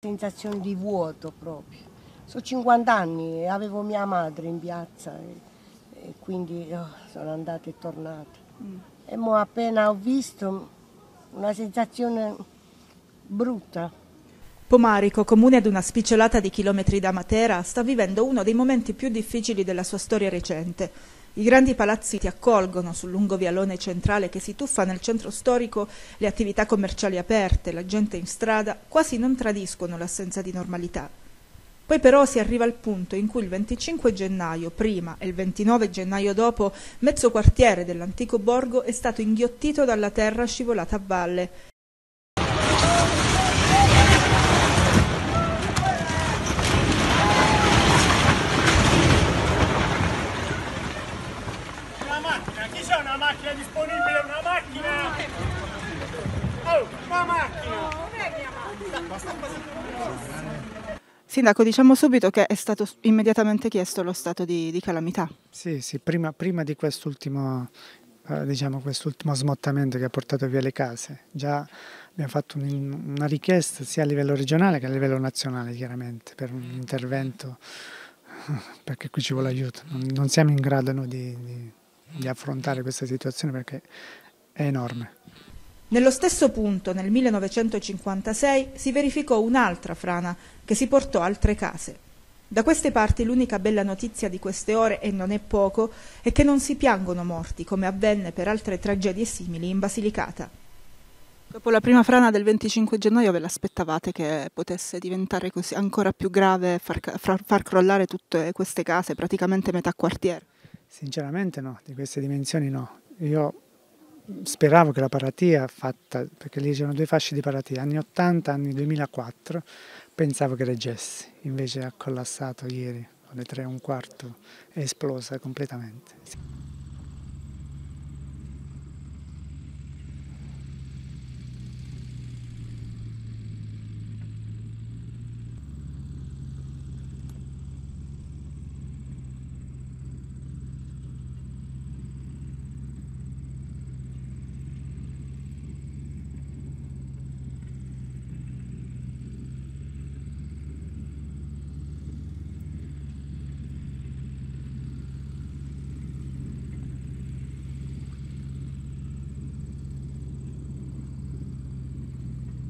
sensazione di vuoto proprio. Sono 50 anni e avevo mia madre in piazza e, e quindi oh, sono andata e tornata. Mm. E mo appena ho visto una sensazione brutta. Pomarico, comune ad una spicciolata di chilometri da Matera, sta vivendo uno dei momenti più difficili della sua storia recente. I grandi palazzi ti accolgono sul lungo vialone centrale che si tuffa nel centro storico, le attività commerciali aperte, la gente in strada, quasi non tradiscono l'assenza di normalità. Poi però si arriva al punto in cui il 25 gennaio prima e il 29 gennaio dopo mezzo quartiere dell'antico borgo è stato inghiottito dalla terra scivolata a valle Sindaco, diciamo subito che è stato immediatamente chiesto lo stato di, di calamità. Sì, sì, prima, prima di quest'ultimo eh, diciamo, quest'ultimo smottamento che ha portato via le case. Già abbiamo fatto un, una richiesta sia a livello regionale che a livello nazionale, chiaramente, per un intervento, perché qui ci vuole aiuto. Non, non siamo in grado no, di, di, di affrontare questa situazione perché è enorme. Nello stesso punto, nel 1956, si verificò un'altra frana che si portò altre case. Da queste parti l'unica bella notizia di queste ore, e non è poco, è che non si piangono morti, come avvenne per altre tragedie simili in Basilicata. Dopo la prima frana del 25 gennaio ve l'aspettavate che potesse diventare così ancora più grave, e far, far crollare tutte queste case, praticamente metà quartiere? Sinceramente no, di queste dimensioni no. Io speravo che la paratia fatta, perché lì c'erano due fasce di paratia, anni 80, anni 2004, pensavo che reggessi, invece ha collassato ieri alle 3 e un quarto, è esplosa completamente.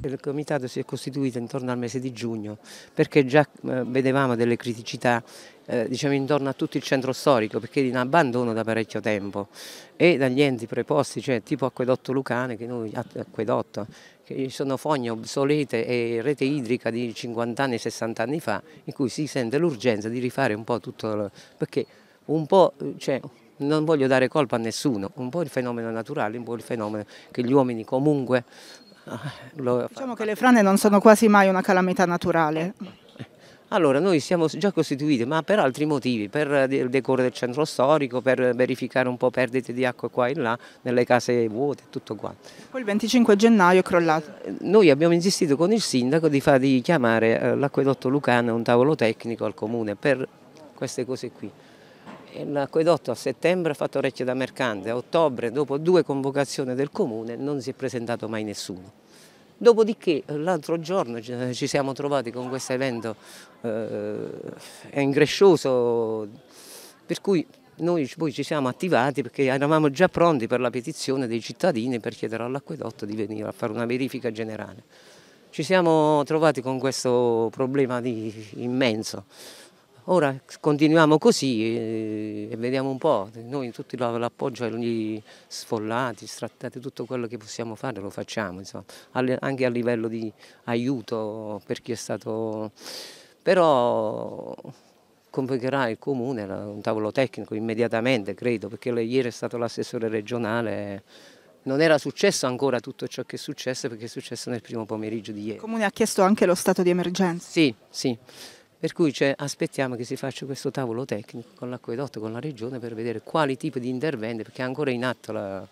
Il comitato si è costituito intorno al mese di giugno perché già eh, vedevamo delle criticità eh, diciamo intorno a tutto il centro storico perché è in abbandono da parecchio tempo e dagli enti preposti, cioè tipo acquedotto Lucane, che noi acquedotto, che sono fogne obsolete e rete idrica di 50 anni, 60 anni fa, in cui si sente l'urgenza di rifare un po' tutto, perché un po', cioè, non voglio dare colpa a nessuno, un po' il fenomeno naturale, un po' il fenomeno che gli uomini comunque Ah, diciamo che le frane non sono quasi mai una calamità naturale. Allora, noi siamo già costituiti, ma per altri motivi, per il decoro del centro storico, per verificare un po' perdite di acqua qua e là, nelle case vuote e tutto quanto. Poi il 25 gennaio è crollato. Eh, noi abbiamo insistito con il sindaco di, far, di chiamare eh, l'acquedotto Lucano un tavolo tecnico al comune per queste cose qui. L'acquedotto a settembre ha fatto orecchie da mercante, a ottobre dopo due convocazioni del comune non si è presentato mai nessuno. Dopodiché l'altro giorno ci siamo trovati con questo evento eh, ingrescioso, per cui noi poi ci siamo attivati perché eravamo già pronti per la petizione dei cittadini per chiedere all'acquedotto di venire a fare una verifica generale. Ci siamo trovati con questo problema di, immenso. Ora continuiamo così eh, e vediamo un po', noi tutti l'appoggio agli sfollati, strattati, tutto quello che possiamo fare lo facciamo, insomma. anche a livello di aiuto per chi è stato... Però convocherà il comune un tavolo tecnico immediatamente, credo, perché ieri è stato l'assessore regionale non era successo ancora tutto ciò che è successo perché è successo nel primo pomeriggio di ieri. Il comune ha chiesto anche lo stato di emergenza. Sì, sì. Per cui cioè, aspettiamo che si faccia questo tavolo tecnico con l'acquedotto, con la regione per vedere quali tipi di interventi, perché è ancora in atto la,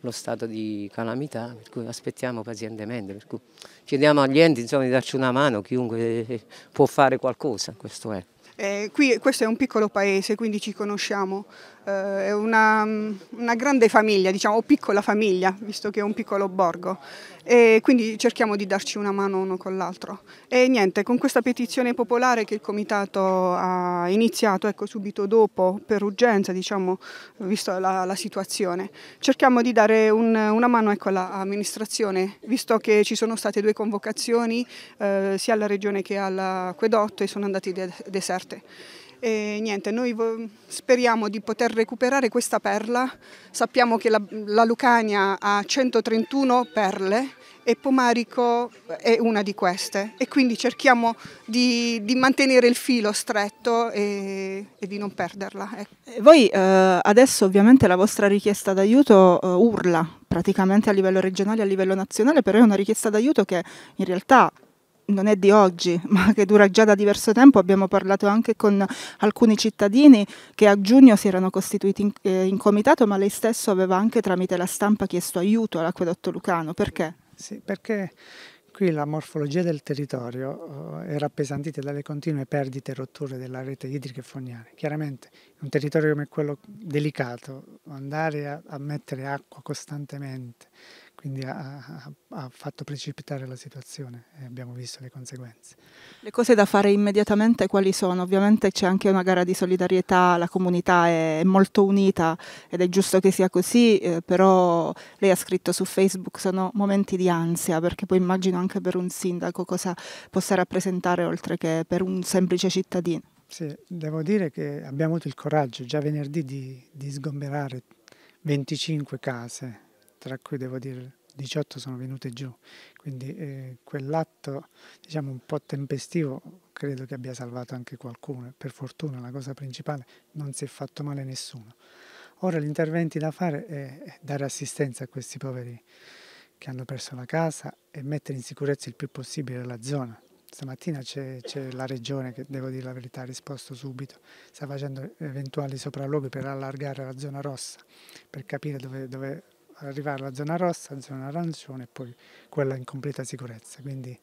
lo stato di calamità, per cui aspettiamo pazientemente. Per cui chiediamo agli enti insomma, di darci una mano, chiunque può fare qualcosa, questo è. Eh, qui, questo è un piccolo paese, quindi ci conosciamo, eh, è una, una, grande famiglia, diciamo, piccola famiglia, visto che è un piccolo borgo, e quindi cerchiamo di darci una mano uno con l'altro. E niente, con questa petizione popolare che il Comitato ha iniziato ecco, subito dopo, per urgenza, diciamo, visto la, la, situazione, cerchiamo di dare un, una mano ecco, all'amministrazione, visto che ci sono state due convocazioni eh, sia alla Regione che all'acquedotto, e sono andati deserti certe. E niente, noi speriamo di poter recuperare questa perla. Sappiamo che la, la Lucania ha 131 perle e Pomarico è una di queste e quindi cerchiamo di, di mantenere il filo stretto e, e di non perderla. Ecco. Voi eh, adesso ovviamente la vostra richiesta d'aiuto eh, urla praticamente a livello regionale e a livello nazionale, però è una richiesta d'aiuto che in realtà non è di oggi, ma che dura già da diverso tempo, abbiamo parlato anche con alcuni cittadini che a giugno si erano costituiti in, eh, in comitato, ma lei stesso aveva anche tramite la stampa chiesto aiuto all'acquedotto Lucano, perché? Sì, perché qui la morfologia del territorio eh, era appesantita dalle continue perdite e rotture della rete idrica e fognaria. Chiaramente un territorio come quello delicato, andare a, a mettere acqua costantemente quindi ha, ha, fatto precipitare la situazione e abbiamo visto le conseguenze. Le cose da fare immediatamente quali sono? Ovviamente c'è anche una gara di solidarietà, la comunità è molto unita ed è giusto che sia così, eh, però lei ha scritto su Facebook sono momenti di ansia perché poi immagino anche per un sindaco cosa possa rappresentare oltre che per un semplice cittadino. Sì, devo dire che abbiamo avuto il coraggio già venerdì di, di sgomberare 25 case tra cui devo dire 18 sono venute giù, quindi eh, quell'atto diciamo un po' tempestivo credo che abbia salvato anche qualcuno, per fortuna la cosa principale non si è fatto male a nessuno. Ora gli interventi da fare è dare assistenza a questi poveri che hanno perso la casa e mettere in sicurezza il più possibile la zona. Stamattina c'è, la regione che, devo dire la verità, ha risposto subito, sta facendo eventuali sopralluoghi per allargare la zona rossa, per capire dove, dove arrivare alla zona rossa, zona arancione e poi quella in completa sicurezza. Quindi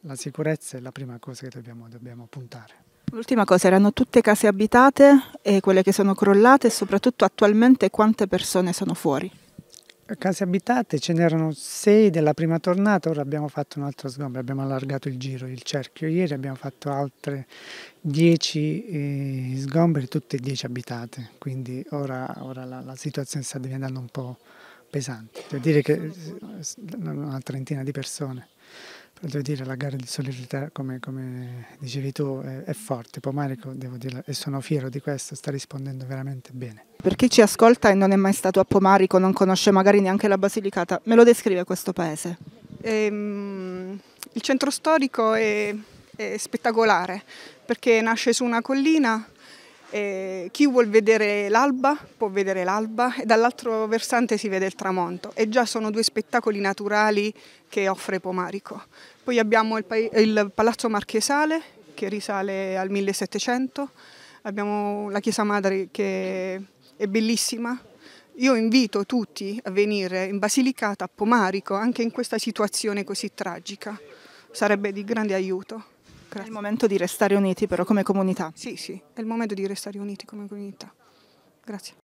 la sicurezza è la prima cosa che dobbiamo, dobbiamo puntare. L'ultima cosa, erano tutte case abitate e quelle che sono crollate e soprattutto attualmente quante persone sono fuori? Case abitate ce n'erano sei della prima tornata, ora abbiamo fatto un altro sgombro, abbiamo allargato il giro, il cerchio. Ieri abbiamo fatto altre dieci eh, sgombri, tutte dieci abitate, quindi ora, ora la, la situazione sta diventando un po' pesanti. Devo dire che eh, una trentina di persone, devo dire la gara di solidarietà, come, come dicevi tu, è, è forte. Pomarico, devo dire, e sono fiero di questo, sta rispondendo veramente bene. Per chi ci ascolta e non è mai stato a Pomarico, non conosce magari neanche la Basilicata, me lo descrive questo paese? Ehm, il centro storico è, è spettacolare perché nasce su una collina eh, chi vuol vedere l'alba può vedere l'alba e dall'altro versante si vede il tramonto e già sono due spettacoli naturali che offre Pomarico. Poi abbiamo il, il Palazzo Marchesale che risale al 1700, abbiamo la Chiesa Madre che è bellissima. Io invito tutti a venire in Basilicata, a Pomarico, anche in questa situazione così tragica. Sarebbe di grande aiuto. Grazie. È il momento di restare uniti però come comunità. Sì, sì, è il momento di restare uniti come comunità. Grazie.